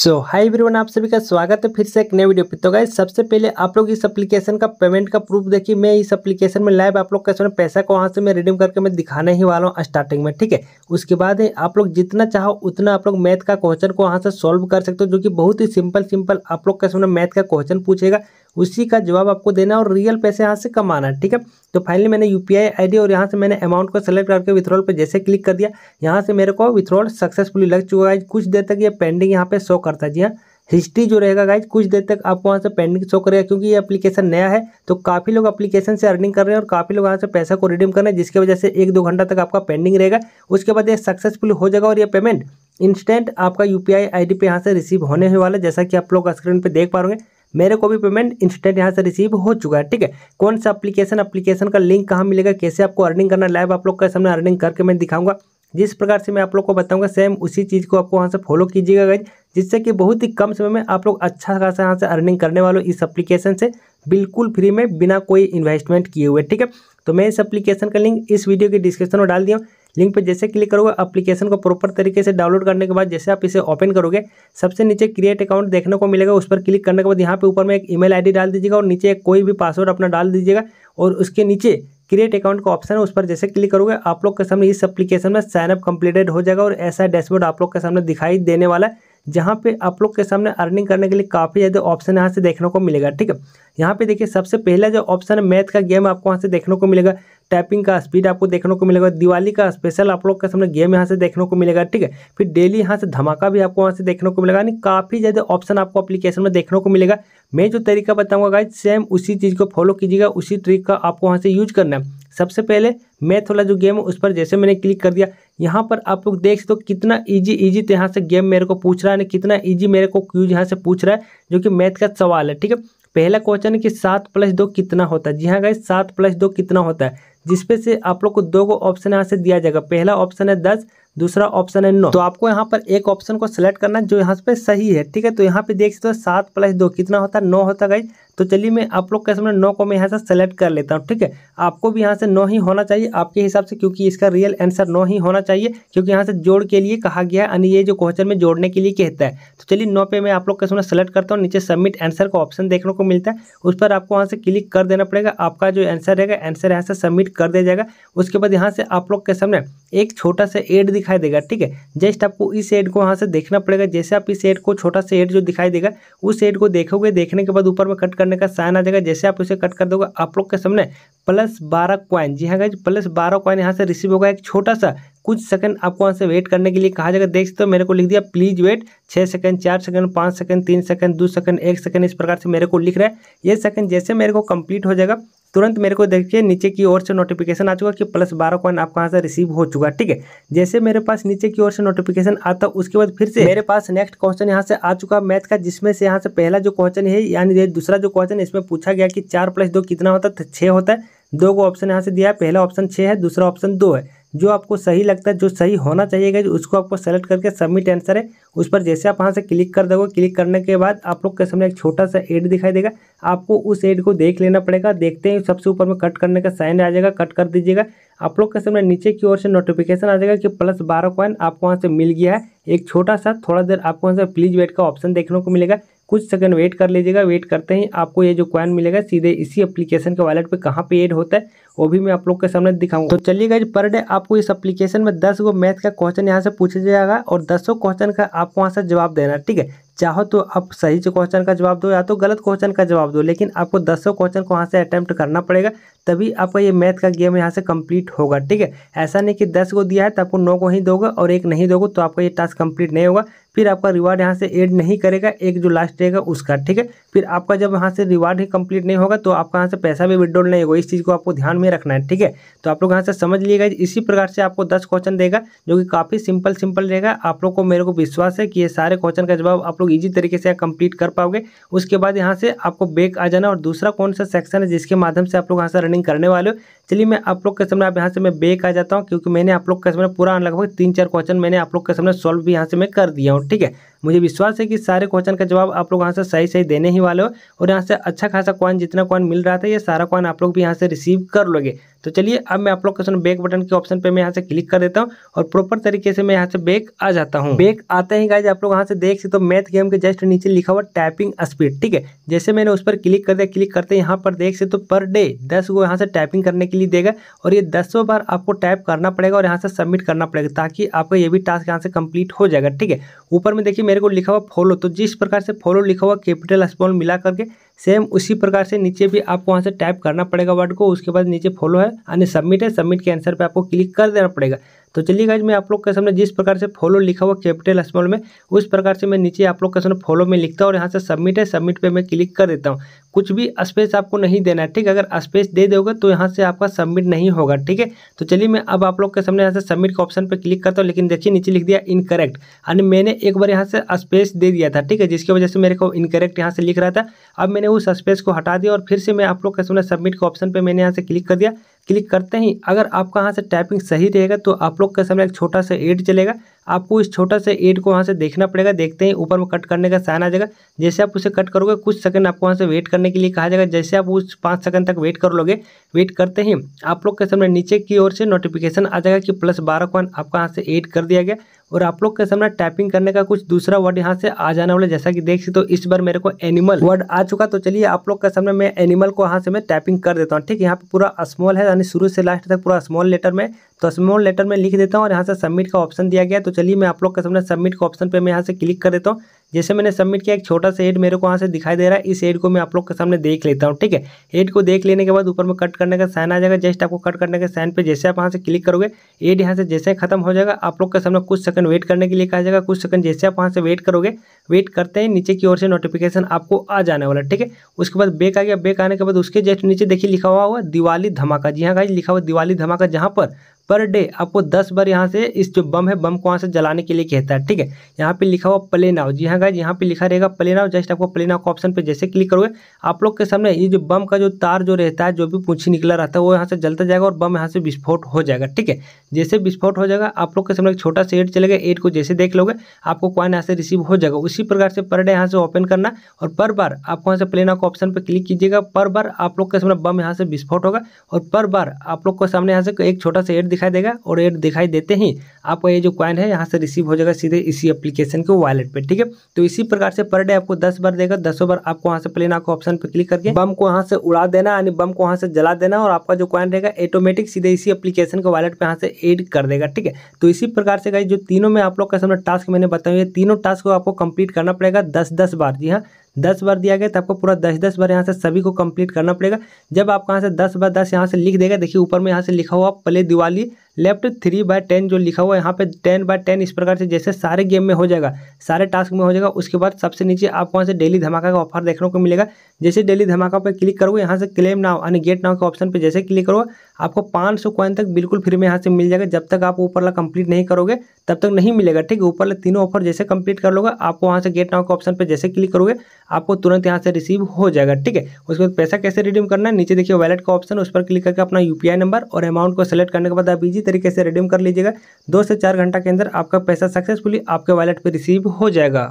सो high hi everyone आप सभी का स्वागत है फिर से एक नए वीडियो पे तो गाइज सबसे पहले आप लोग इस एप्लीकेशन का पेमेंट का प्रूफ देखिए मैं इस एप्लीकेशन में लाइव आप लोग का सामने पैसा को वहाँ से मैं रिडीम करके मैं दिखाने ही वाला हूँ स्टार्टिंग में ठीक है उसके बाद ही आप लोग जितना चाहो उतना आप लोग मैथ का क्वेश्चन को वहाँ से सॉल्व कर सकते हो जो कि बहुत ही सिंपल सिंपल आप लोग का सामने मैथ का क्वेश्चन पूछेगा उसी का जवाब आपको देना है और रियल पैसे यहाँ से कमाना है ठीक है तो फाइनली मैंने यू पी आई और यहाँ से मैंने अमाउंट को सेलेक्ट करके विथ्रॉल पर जैसे क्लिक कर दिया यहाँ से मेरे को विथ्रॉल सक्सेसफुली लग चुका है कुछ देर तक ये पेंडिंग यहाँ पर शो करता है जी हाँ हिस्ट्री जो रहेगा गाइज कुछ देर तक आपको वहाँ से पेंडिंग शो करेगा क्योंकि ये एप्लीकेशन नया है तो काफ़ी लोग एप्लीकेशन से अर्निंग कर रहे हैं और काफ़ी लोग यहाँ से पैसा को रिडीम कर रहे हैं जिसकी वजह से एक दो घंटा तक आपका पेंडिंग रहेगा उसके बाद ये सक्सेसफुल हो जाएगा और ये पेमेंट इंस्टेंट आपका यू पी आई पे यहाँ से रिसीव होने वाला है जैसा कि आप लोग स्क्रीन पर देख पा रहे मेरे को भी पेमेंट इंस्टेंट यहाँ से रिसीव हो चुका है ठीक है कौन सा अप्लीकेशन अप्लीकेशन का लिंक कहाँ मिलेगा कैसे आपको अर्निंग करना लाइव आप लोग का सामने अर्निंग करके मैं दिखाऊंगा जिस प्रकार से मैं आप लोग को बताऊंगा सेम उसी चीज़ को आपको वहाँ से फॉलो कीजिएगा गई जिससे कि बहुत ही कम समय में आप लोग अच्छा खासा यहाँ से अर्निंग करने वालों इस अप्लीकेशन से बिल्कुल फ्री में बिना कोई इन्वेस्टमेंट किए हुए ठीक है तो मैं इस अप्लीकेशन का लिंक इस वीडियो के डिस्क्रिप्शन में डाल दिया हूँ लिंक पर जैसे क्लिक करोगे अप्लीकेशन को प्रॉपर तरीके से डाउनलोड करने के बाद जैसे आप इसे ओपन करोगे सबसे नीचे क्रिएट अकाउंट देखने को मिलेगा उस पर क्लिक करने के बाद यहाँ पे ऊपर में एक ईमेल आईडी डाल दीजिएगा और नीचे कोई भी पासवर्ड अपना डाल दीजिएगा और उसके नीचे क्रिएट अकाउंट का ऑप्शन है उस पर जैसे क्लिक करोगे आप लोग के सामने इस एप्लीकेशन में साइनअप कंप्लीटेड हो जाएगा और ऐसा डैशबोर्ड आप लोग के सामने दिखाई देने वाला है जहाँ पे आप लोग के सामने अर्निंग करने के लिए काफ़ी ज़्यादा ऑप्शन यहाँ से देखने को मिलेगा ठीक है यहाँ पे देखिए सबसे पहला जो ऑप्शन है मैथ का गेम आपको वहाँ से देखने को मिलेगा टाइपिंग का स्पीड आपको देखने को मिलेगा दिवाली का स्पेशल आप लोग के सामने गेम यहाँ से देखने को मिलेगा ठीक है फिर डेली यहाँ से धमाका भी आपको वहाँ से देखने को मिलेगा यानी काफ़ी ज़्यादा ऑप्शन आपको अपलीकेशन में देखने को मिलेगा मैं जो तरीका बताऊँगा गाइज सेम उसी चीज़ को फॉलो कीजिएगा उसी ट्रिक का आपको वहाँ से यूज करना है सबसे पहले मैथ वाला जो गेम है उस पर जैसे मैंने क्लिक कर दिया यहाँ पर आप लोग देख सकते हो कितना इजी इजी तो यहाँ से गेम मेरे को पूछ रहा है कितना इजी मेरे को क्यूज यहाँ से पूछ रहा है जो कि मैथ का सवाल है ठीक है पहला क्वेश्चन है कि सात प्लस दो कितना होता है जी हाँ गाइज सात प्लस दो कितना होता है जिसपे से आप लोग को दो ऑप्शन यहाँ से दिया जाएगा पहला ऑप्शन है दस दूसरा ऑप्शन है नो तो आपको यहाँ पर एक ऑप्शन को सिलेक्ट करना है जो यहाँ पे सही है ठीक है तो यहाँ पे देख सकते हो सात प्लस दो कितना होता है नौ होता है तो चलिए मैं आप लोग के सामने नौ को मैं यहाँ से सेलेक्ट कर लेता हूँ ठीक है आपको भी यहाँ से नौ ही होना चाहिए आपके हिसाब से क्योंकि इसका रियल आंसर नौ ही होना चाहिए क्योंकि यहाँ से जोड़ के लिए कहा गया है यानी ये जो क्वेश्चन में जोड़ने के लिए कहता है तो चलिए नौ पे मैं आप लोग के सामने सेलेक्ट करता हूँ नीचे सबमिट आंसर का ऑप्शन देखने को मिलता है उस पर आपको यहाँ से क्लिक कर देना पड़ेगा आपका जो आंसर रहेगा आंसर यहाँ से सबमिट कर दिया जाएगा उसके बाद यहाँ से आप लोग के सामने एक छोटा सा एड दिख दिखाई देगा ठीक है जस्ट आपको इस एड को यहाँ से देखना पड़ेगा जैसे आप इस एड को छोटा सा एड जो दिखाई देगा उस एड को देखोगे देखने के बाद ऊपर में कट करने का साइन आ जाएगा जैसे आप उसे कट कर दोगे आप लोग के सामने प्लस बारह क्वाइन जी हाँ प्लस बारह क्वाइन यहाँ से रिसीव होगा एक छोटा सा कुछ सेकंड आपको वहाँ से वेट करने के लिए कहा जाएगा देख सकते हो मेरे को लिख दिया प्लीज वेट छः सेकंड चार सेकंड पाँच सेकंड तीन सेकंड दो सेकंड एक सेकंड इस प्रकार से मेरे को लिख रहा है ये सेकंड जैसे मेरे को कंप्लीट हो जाएगा तुरंत मेरे को देखिए नीचे की ओर से नोटिफिकेशन आ चुका कि प्लस बारह कॉइन आपको यहाँ से रिसीव हो चुका ठीक है जैसे मेरे पास नीचे की ओर से नोटिफिकेशन आता उसके बाद फिर से मेरे पास नेक्स्ट क्वेश्चन यहाँ से आ चुका मैथ का जिसमें से यहाँ से पहला जो क्वेश्चन है यानी दूसरा जो क्वेश्चन इसमें पूछा गया कि चार प्लस दो कितना होता है तो छः होता है दो को ऑप्शन यहाँ से दिया है पहला ऑप्शन छः है दूसरा ऑप्शन दो है जो आपको सही लगता है जो सही होना चाहिएगा उसको आपको सेलेक्ट करके सबमिट आंसर है उस पर जैसे आप वहाँ से क्लिक कर दोगे क्लिक करने के बाद आप लोग के सामने एक छोटा सा एड दिखाई देगा आपको उस एड को देख लेना पड़ेगा देखते हैं सबसे ऊपर में कट करने का साइन आ जाएगा कट कर दीजिएगा आप लोग के सामने नीचे की ओर से नोटिफिकेशन आ जाएगा कि प्लस बारह कॉइन आपको वहाँ से मिल गया है एक छोटा सा थोड़ा देर आपको वहाँ से प्लीज वेट का ऑप्शन देखने को मिलेगा कुछ सेकंड वेट कर लीजिएगा वेट करते ही आपको ये जो कॉइन मिलेगा सीधे इसी एप्लीकेशन के वॉलेट पे कहाँ पे एड होता है वो भी मैं आप लोग के सामने दिखाऊंगा तो चलिएगा पर डे आपको इस एप्लीकेशन में दस गो मैथ का क्वेश्चन यहाँ से पूछा जाएगा और दसों क्वेश्चन का आपको वहाँ से जवाब देना ठीक है चाहो तो आप सही क्वेश्चन का जवाब दो या तो गलत क्वेश्चन का जवाब दो लेकिन आपको दसों क्वेश्चन को वहाँ से अटैम्प्ट करना पड़ेगा तभी आपका ये मैथ का गेम यहाँ से कंप्लीट होगा ठीक है ऐसा नहीं कि दस को दिया है तो आपको नौ को ही दोगे और एक नहीं दोगे तो आपका ये टास्क कंप्लीट नहीं होगा फिर आपका रिवार्ड यहाँ से एड नहीं करेगा एक जो लास्ट रहेगा उसका ठीक है फिर आपका जब यहाँ से रिवार्ड ही कंप्लीट नहीं होगा तो आपका यहाँ से पैसा भी विड्रॉल नहीं होगा इस चीज़ को आपको ध्यान में रखना है ठीक है तो आप लोग यहाँ से समझ लीजिएगा इसी प्रकार से आपको दस क्वेश्चन देगा जो कि काफ़ी सिंपल सिंपल रहेगा आप लोग को मेरे को विश्वास है कि ये सारे क्वेश्चन का जवाब आप लोग ईजी तरीके से कंप्लीट कर पाओगे उसके बाद यहाँ से आपको बेक आ जाना और दूसरा कौन सा सेक्शन है जिसके माध्यम से आप लोग यहाँ से रनिंग करने वाले हो चलिए मैं आप लोग के सामने आप यहाँ से मैं बेक आ जाता हूँ क्योंकि मैंने आप लोग के सामने पूरा लगभग तीन चार क्वेश्चन मैंने आप लोग के सामने सॉल्व भी यहाँ से मैं कर दिया हूँ ठीक है मुझे विश्वास है कि सारे क्वेश्चन का जवाब आप लोग यहाँ से सही सही देने ही वाले हो और यहाँ से अच्छा खासा कॉइन जितना कॉइन मिल रहा था ये सारा कॉइन आप लोग भी यहाँ से रिसीव कर लोगे तो चलिए अब मैं आप लोग क्वेश्चन बैक बटन के ऑप्शन पे मैं यहाँ से क्लिक कर देता हूँ और प्रॉपर तरीके से मैं यहाँ से बैक आ जाता हूँ बैक आते ही गाइज आप लोग यहाँ से देख सकते हो तो मैथ गेम के जस्ट नीचे लिखा हुआ टाइपिंग स्पीड ठीक है जैसे मैंने उस पर क्लिक कर दिया क्लिक करते यहाँ पर देख सकते तो पर डे दस गो यहाँ से टाइपिंग करने के लिए देगा और ये दसों बार आपको टाइप करना पड़ेगा और यहाँ से सबमिट करना पड़ेगा ताकि आपका ये भी टास्क यहाँ से कम्प्लीट हो जाएगा ठीक है ऊपर में देखिए मेरे को लिखा हुआ फॉलो तो जिस प्रकार से फॉलो लिखा हुआ कैपिटल स्पॉल मिला करके सेम उसी प्रकार से नीचे भी आपको वहाँ से टाइप करना पड़ेगा वर्ड को उसके बाद नीचे फॉलो है यानी सबमिट है सबमिट के आंसर पर आपको क्लिक कर देना पड़ेगा तो चलिए गाइज मैं आप लोग के सामने जिस प्रकार से फॉलो लिखा हुआ कैपिटल स्मॉल में उस प्रकार से मैं नीचे आप लोग के सामने फॉलो में लिखता हूँ और यहाँ से सबमिट है सबमिट पे मैं क्लिक कर देता हूँ कुछ भी स्पेस आपको नहीं देना है ठीक अगर स्पेस दे दोगे तो यहाँ से आपका सबमिट नहीं होगा ठीक है तो चलिए मैं अब आप लोग के सामने यहाँ से सबमिट के ऑप्शन पर क्लिक करता हूँ लेकिन देखिए नीचे लिख दिया इनकरेक्ट यानी मैंने एक बार यहाँ से स्पेस दे दिया था ठीक है जिसकी वजह से मेरे को इनकरेक्ट यहाँ से लिख रहा था अब मैंने उस स्पेस को हटा दिया और फिर से मैं आप लोग के सामने सबमिट के ऑप्शन पर मैंने यहाँ से क्लिक कर दिया क्लिक करते ही अगर आपका यहाँ से टाइपिंग सही रहेगा तो आप लोग के सामने एक छोटा सा एड चलेगा आपको इस छोटा से एड को वहाँ से देखना पड़ेगा देखते ही ऊपर में कट करने का साइन आ जाएगा जैसे आप उसे कट करोगे कुछ सेकंड आपको वहाँ से वेट करने के लिए कहा जाएगा जैसे आप उस पाँच सेकंड तक वेट कर लोगे वेट करते ही आप लोग के सामने नीचे की ओर से नोटिफिकेशन आ जाएगा कि प्लस बारह कॉइन आपका यहाँ से एड कर दिया गया और आप लोग के सामने टाइपिंग करने का कुछ दूसरा वर्ड यहाँ से आ जाने वाला जैसा कि देख सकते हो इस बार मेरे को एनिमल वर्ड आ चुका तो चलिए आप लोग के सामने मैं एनिमल को यहाँ से मैं टाइपिंग कर देता हूँ ठीक है यहाँ पे पूरा स्मॉल है यानी शुरू से लास्ट तक पूरा स्मॉल लेटर में तो स्मॉल लेटर में लिख देता हूँ और यहाँ से सबमिट का ऑप्शन दिया गया तो चलिए मैं आप लोग के सामने सबमिट का ऑप्शन पर मैं यहाँ से क्लिक कर देता हूँ जैसे मैंने सबमिट किया एक छोटा सा एड मेरे को यहाँ से दिखाई दे रहा है इस एड को मैं आप लोग के सामने देख लेता हूँ ठीक है एड को देख लेने के बाद ऊपर में कट करने का साइन आ जाएगा जस्ट आपको कट करने के साइन पर जैसे आप यहाँ से क्लिक करोगे एड यहाँ से जैसे खत्म हो जाएगा आप लोग के सामने कुछ सेकंड वेट करने के लिए कहा जाएगा कुछ सेकंड जैसे आप वहाँ से वेट करोगे वेट करते हैं नीचे की ओर से नोटिफिकेशन आपको आ जाने वाला ठीक है उसके बाद बेक आ गया बेक आने के बाद उसके जस्ट नीचे देखिए लिखा हुआ हुआ दिवाली धमाका जी हाँ लिखा हुआ दिवाली धमाका जहाँ पर पर डे आपको दस बार यहाँ से इस जो बम है बम को वहाँ से जलाने के लिए कहता है ठीक है यहाँ पे लिखा हुआ प्ले नाव जी हाँ गाइज यहाँ पे लिखा रहेगा प्ले नाव जस्ट आपको प्ले नाव का ऑप्शन पे जैसे क्लिक करोगे आप लोग के सामने ये जो बम का जो तार जो रहता है जो भी पूछी निकला रहता है वो यहाँ से जलता जाएगा और बम यहाँ से विस्फोट हो जाएगा ठीक है जैसे विस्फोट हो जाएगा आप लोग के सामने एक छोटा सा एड चलेगा एड को जैसे देख लोगे आपको कॉइन यहाँ से रिसीव हो जाएगा उस उसी प्रकार से पर डे यहाँ से ओपन करना और पर बार आपको यहाँ से प्लेना का ऑप्शन पर क्लिक कीजिएगा पर बार आप लोग के सामने बम यहाँ से विस्फोट होगा और पर बार आप लोग को सामने यहाँ से एक छोटा सा एड दिखाई देगा और एड दिखाई देते ही आपका ये जो क्वाइन है यहाँ से रिसीव हो जाएगा सीधे इसी एप्लीकेशन के वॉलेट पर ठीक है तो इसी प्रकार से पर डे आपको दस बार देगा दसों बार आपको वहाँ से प्लेना का ऑप्शन पर क्लिक करके बम को यहाँ से उड़ा देना यानी बम को वहाँ से जला देना और आपका जो क्वाइन रहेगा ऑटोमेटिक सीधे इसी एप्लीकेशन के वॉलेट पर यहाँ से एड कर देगा ठीक है तो इसी प्रकार से गई जो तीनों में आप लोग का सामने टास्क मैंने बताया तीनों टास्क को आपको कंप्लीट रिपीट करना पड़ेगा दस दस बार जी हाँ दस बार दिया गया तो आपको पूरा दस दस बार यहाँ से सभी को कंप्लीट करना पड़ेगा जब आप कहाँ से दस बार दस यहाँ से लिख देगा देखिए ऊपर में यहाँ से लिखा हुआ play Diwali left three by ten जो लिखा हुआ है यहाँ पे टेन बाय टेन इस प्रकार से जैसे सारे गेम में हो जाएगा सारे टास्क में हो जाएगा उसके बाद सबसे नीचे आपको वहाँ से डेली धमाका का ऑफर देखने को मिलेगा जैसे डेली धमाका पर क्लिक करोगे यहाँ से क्लेम नाव यानी गेट नाव के ऑप्शन पर जैसे क्लिक करोगे आपको पाँच सौ कॉइन तक बिल्कुल फ्री में यहाँ से मिल जाएगा जब तक आप ऊपर वाला कंप्लीट नहीं करोगे तब तक नहीं मिलेगा ठीक है ऊपर तीनों ऑफर जैसे कंप्लीट कर लोगे आपको वहाँ से गेट नाव के ऑप्शन पर जैसे क्लिक करोगे आपको तुरंत यहाँ से रिसीव हो जाएगा ठीक है उसके बाद पैसा कैसे रिडीम करना है नीचे देखिए वैलेट का ऑप्शन उस पर क्लिक करके अपना यू नंबर और अमाउंट को सेलेक्ट करने के बाद आप इजी तरीके से रिडीम कर लीजिएगा दो से चार घंटा के अंदर आपका पैसा सक्सेसफुली आपके वैलेट पर रिसीव हो जाएगा